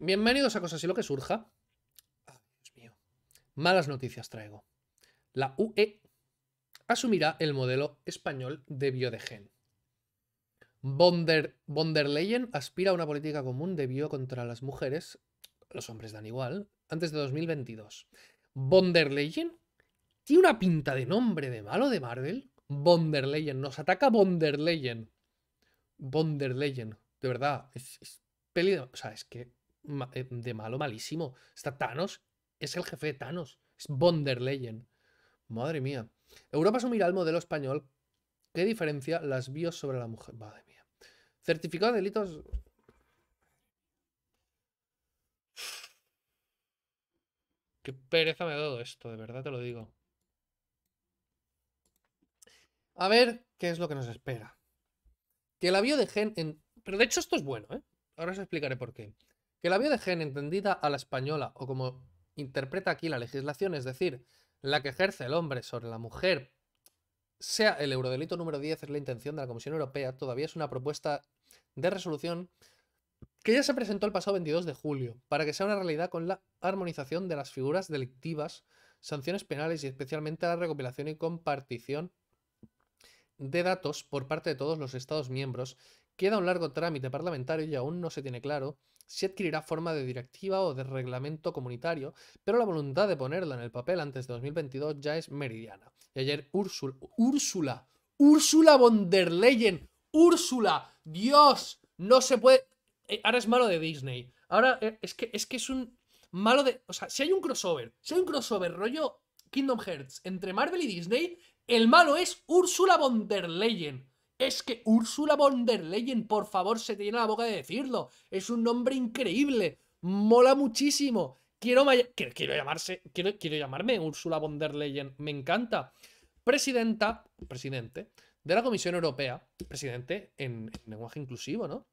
Bienvenidos a Cosas y lo que surja. Dios mío. Malas noticias traigo. La UE asumirá el modelo español de biodegen. de gen. von Leyen aspira a una política común de bio contra las mujeres, los hombres dan igual, antes de 2022. Von der Leyen tiene una pinta de nombre de malo de Marvel. Von der Leyen, nos ataca Von der Leyen. Von Leyen, de verdad, es, es peli O sea, es que eh, de malo malísimo. Está Thanos, es el jefe de Thanos, es Wonder Legend. Madre mía. Europa asumirá el modelo español ¿Qué diferencia las bios sobre la mujer. Madre mía. Certificado de delitos. Qué pereza me ha dado esto, de verdad te lo digo. A ver qué es lo que nos espera. Que la bio de gen. En... Pero de hecho, esto es bueno, ¿eh? Ahora os explicaré por qué que la vía de gen entendida a la española o como interpreta aquí la legislación, es decir, la que ejerce el hombre sobre la mujer, sea el eurodelito número 10, es la intención de la Comisión Europea, todavía es una propuesta de resolución que ya se presentó el pasado 22 de julio, para que sea una realidad con la armonización de las figuras delictivas, sanciones penales y especialmente la recopilación y compartición de datos por parte de todos los Estados miembros. Queda un largo trámite parlamentario y aún no se tiene claro si adquirirá forma de directiva o de reglamento comunitario, pero la voluntad de ponerla en el papel antes de 2022 ya es meridiana. Y ayer Úrsula, Úrsula, Úrsula von der Leyen, Úrsula, Dios, no se puede... Eh, ahora es malo de Disney. Ahora eh, es que es, que es un malo de... O sea, si hay un crossover, si hay un crossover rollo Kingdom Hearts entre Marvel y Disney, el malo es Úrsula von der Leyen. Es que Úrsula von der Leyen, por favor, se te llena la boca de decirlo. Es un nombre increíble. Mola muchísimo. Quiero, llamarse, quiero, llamarme Úrsula von der Leyen. Me encanta. Presidenta, presidente de la Comisión Europea, presidente en, lenguaje inclusivo, ¿no?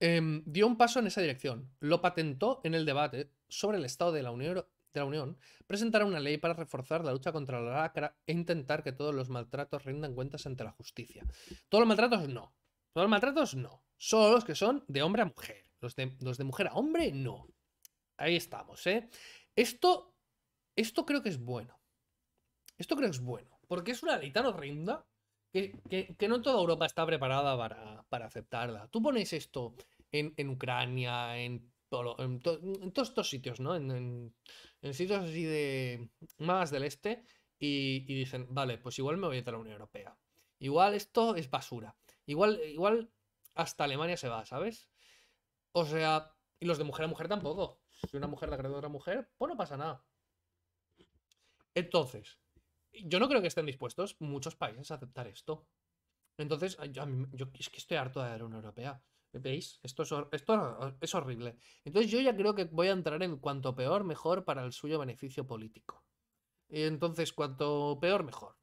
Em, dio un paso en esa dirección. Lo patentó en el debate sobre el Estado de la Unión, Europea de la Unión presentará una ley para reforzar la lucha contra la lacra e intentar que todos los maltratos rindan cuentas ante la justicia. Todos los maltratos no. Todos los maltratos no. Solo los que son de hombre a mujer. Los de, mujer a hombre no. Ahí estamos, ¿eh? Esto, esto creo que es bueno. Esto creo que es bueno. Porque es una ley tan horrenda que, no toda Europa está preparada para, aceptarla. Tú pones esto en Ucrania, en en, todos estos sitios, ¿no? En, sitios así de más del este y, dicen, vale, pues igual me voy a, ir a la Unión Europea. Igual esto es basura. Igual, igual hasta Alemania se va, ¿sabes? O sea, y los de mujer a mujer tampoco. Si una mujer la crea de otra mujer, pues no pasa nada. Entonces, yo no creo que estén dispuestos muchos países a aceptar esto. Entonces, yo, yo es que estoy harto de la Unión Europea. ¿Veis? Esto es, esto es horrible. Entonces yo ya creo que voy a entrar en cuanto peor, mejor para el suyo beneficio político. Entonces, cuanto peor, mejor.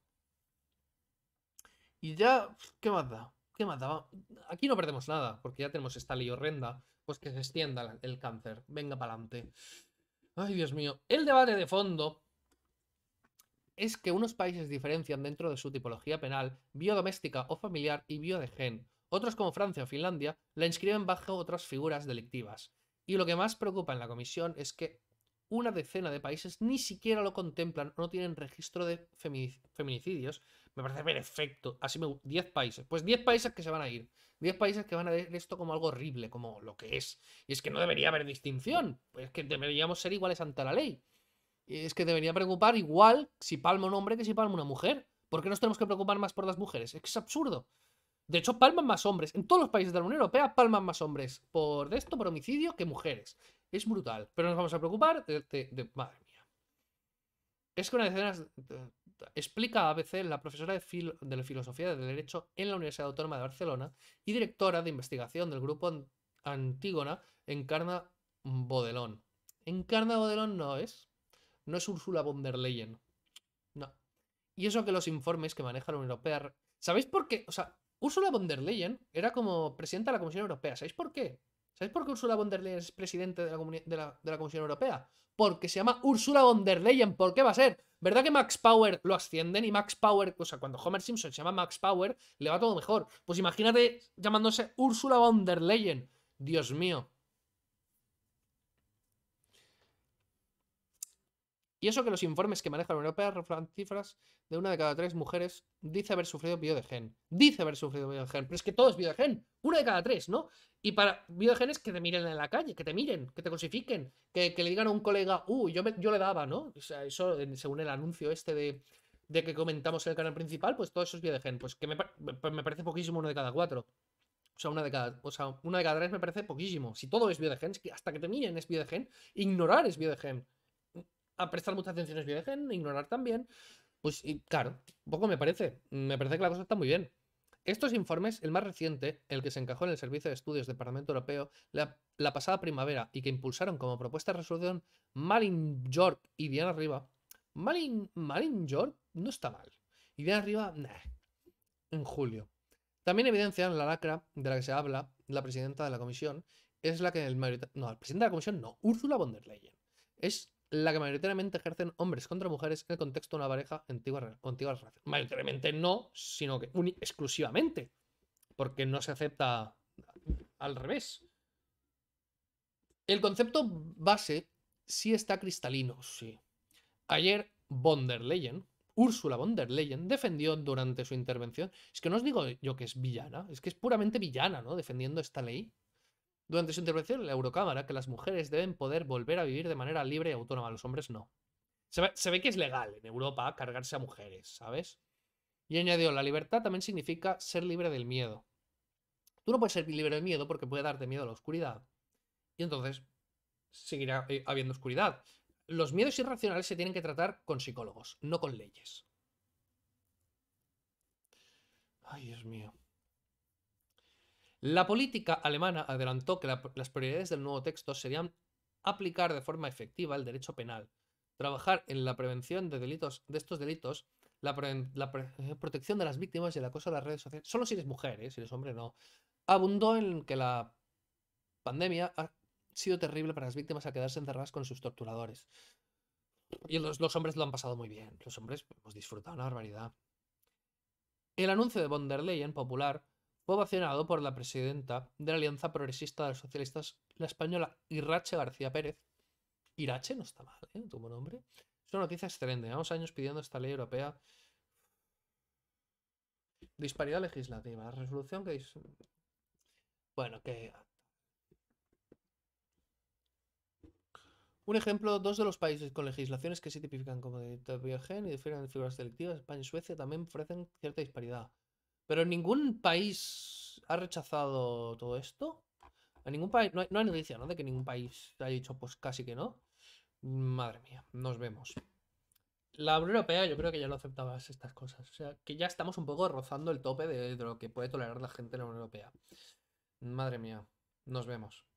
Y ya, ¿qué más da? ¿Qué más da? Aquí no perdemos nada, porque ya tenemos esta ley horrenda. Pues que se extienda el cáncer. Venga para adelante. Ay, Dios mío. El debate de fondo es que unos países diferencian dentro de su tipología penal biodoméstica o familiar y bio de gen otros como Francia o Finlandia la inscriben bajo otras figuras delictivas. Y lo que más preocupa en la comisión es que una decena de países ni siquiera lo contemplan, no tienen registro de feminicidios. Me parece perfecto. Así me 10 países. Pues 10 países que se van a ir. 10 países que van a ver esto como algo horrible, como lo que es. Y es que no debería haber distinción. Pues es que deberíamos ser iguales ante la ley. Y es que debería preocupar igual si palmo un hombre que si palma una mujer. ¿Por qué nos tenemos que preocupar más por las mujeres? Es que es absurdo. De hecho, palman más hombres. En todos los países de la Unión Europea palman más hombres por esto, por homicidio, que mujeres. Es brutal. Pero nos vamos a preocupar de. madre mía. Es que una escenas. Eh, explica a veces la profesora de, filosofía de la Filosofía del Derecho en la Universidad Autónoma de Barcelona y directora de investigación del grupo Antígona, Encarna Bodelón. Encarna Bodelón no es. No es Úrsula von der Leyen. Y eso que los informes que maneja la Unión Europea. ¿Sabéis por qué? O sea, Ursula von der Leyen era como presidenta de la Comisión Europea. ¿Sabéis por qué? ¿Sabéis por qué Ursula von der Leyen es presidente de la, Comisión Europea? Porque se llama Ursula von der Leyen. ¿Por qué va a ser? ¿Verdad que Max Power lo ascienden y Max Power, o sea, cuando Homer Simpson se llama Max Power, le va todo mejor? Pues imagínate llamándose Ursula von der Leyen. Dios mío. Y eso que los informes que maneja la Unión Europea reflejan cifras de una de cada tres mujeres dice haber sufrido biodegen. Dice haber sufrido biodegen, pero es que todo es biodegen. Una de cada tres, ¿no? Y para biodegen es que te miren en la calle, que te miren, que te cosifiquen, que, le digan a un colega, uh, yo, yo le daba, ¿no? O sea, eso según el anuncio este de, de que comentamos en el canal principal, pues todo eso es biodegen. Pues que me, pues parece poquísimo uno de cada cuatro. O sea, una de cada, o sea, una de cada tres me parece poquísimo. Si todo es biodegen, es que hasta que te miren es gen ignorar es biodegen a prestar mucha atención es e ignorar también. Pues y, claro, poco me parece. Me parece que la cosa está muy bien. Estos informes, el más reciente, el que se encajó en el Servicio de Estudios del Parlamento Europeo la, pasada primavera y que impulsaron como propuesta de resolución Malin York y Diana Riva. Malin, Malin York no está mal. Y Diana Riva, en julio. También evidencian la lacra de la que se habla la presidenta de la comisión, es la que el No, la presidenta de la comisión no, Úrsula von der Leyen. Es la que mayoritariamente ejercen hombres contra mujeres en el contexto de una pareja antigua, relación. Mayoritariamente no, sino que exclusivamente. Porque no se acepta al revés. El concepto base sí está cristalino, sí. Ayer von Leyen, Úrsula von der Leyen, defendió durante su intervención, es que no os digo yo que es villana, es que es puramente villana, ¿no? Defendiendo esta ley durante su intervención en la Eurocámara que las mujeres deben poder volver a vivir de manera libre y autónoma, los hombres no. Se ve, que es legal en Europa cargarse a mujeres, ¿sabes? Y añadió, la libertad también significa ser libre del miedo. Tú no puedes ser libre del miedo porque puede darte miedo a la oscuridad. Y entonces seguirá eh, habiendo oscuridad. Los miedos irracionales se tienen que tratar con psicólogos, no con leyes. Ay, Dios mío. La política alemana adelantó que las prioridades del nuevo texto serían aplicar de forma efectiva el derecho penal, trabajar en la prevención de estos delitos, la, eh, protección de las víctimas y el acoso a las redes sociales, solo si eres mujer, eh, si eres hombre no. Abundó en que la pandemia ha sido terrible para las víctimas a quedarse encerradas con sus torturadores. Y los, los hombres lo han pasado muy bien. Los hombres hemos disfrutado una barbaridad. El anuncio de von der Leyen, popular, fue por la presidenta de la Alianza Progresista de los Socialistas, la española Irache García Pérez. Irache no está mal, ¿eh? Tuvo nombre. Es una noticia excelente. Llevamos años pidiendo esta ley europea. Disparidad legislativa. resolución que... Bueno, que... Un ejemplo, dos de los países con legislaciones que se tipifican como de de y difieren figuras selectivas, España y Suecia, también ofrecen cierta disparidad. Pero ningún país ha rechazado todo esto. A ningún país, no hay, noticia, ¿no? De que ningún país haya dicho, pues casi que no. Madre mía, nos vemos. La Unión Europea yo creo que ya no aceptabas estas cosas. O sea, que ya estamos un poco rozando el tope de, de lo que puede tolerar la gente en la Unión Europea. Madre mía, nos vemos.